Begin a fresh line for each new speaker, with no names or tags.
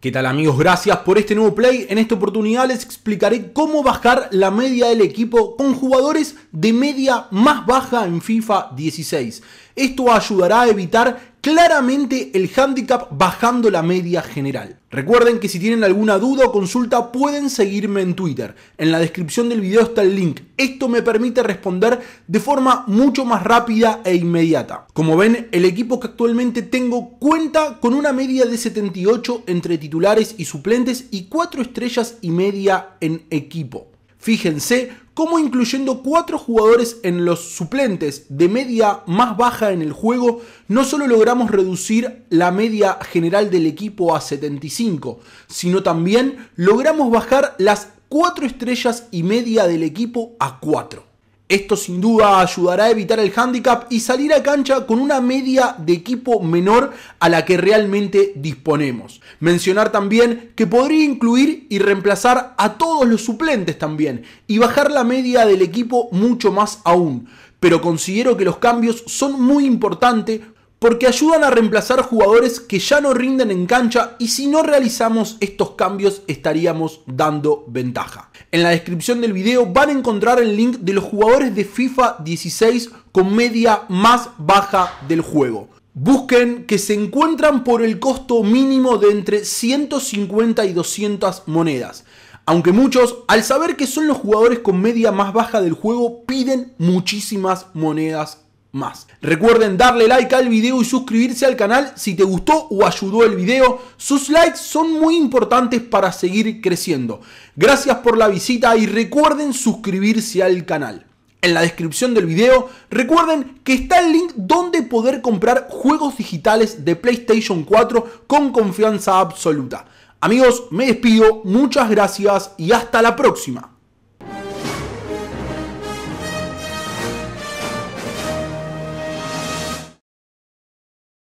¿Qué tal amigos? Gracias por este nuevo play. En esta oportunidad les explicaré cómo bajar la media del equipo con jugadores de media más baja en FIFA 16. Esto ayudará a evitar claramente el handicap bajando la media general. Recuerden que si tienen alguna duda o consulta pueden seguirme en Twitter. En la descripción del video está el link. Esto me permite responder de forma mucho más rápida e inmediata. Como ven, el equipo que actualmente tengo cuenta con una media de 78 entre titulares y suplentes y 4 estrellas y media en equipo. Fíjense como incluyendo cuatro jugadores en los suplentes de media más baja en el juego, no solo logramos reducir la media general del equipo a 75, sino también logramos bajar las cuatro estrellas y media del equipo a 4. Esto sin duda ayudará a evitar el handicap y salir a cancha con una media de equipo menor a la que realmente disponemos. Mencionar también que podría incluir y reemplazar a todos los suplentes también y bajar la media del equipo mucho más aún pero considero que los cambios son muy importantes porque ayudan a reemplazar jugadores que ya no rinden en cancha y si no realizamos estos cambios estaríamos dando ventaja. En la descripción del video van a encontrar el link de los jugadores de FIFA 16 con media más baja del juego. Busquen que se encuentran por el costo mínimo de entre 150 y 200 monedas. Aunque muchos, al saber que son los jugadores con media más baja del juego, piden muchísimas monedas más. Recuerden darle like al video y suscribirse al canal si te gustó o ayudó el video. Sus likes son muy importantes para seguir creciendo. Gracias por la visita y recuerden suscribirse al canal. En la descripción del video recuerden que está el link donde poder comprar juegos digitales de PlayStation 4 con confianza absoluta. Amigos, me despido, muchas gracias y hasta la próxima.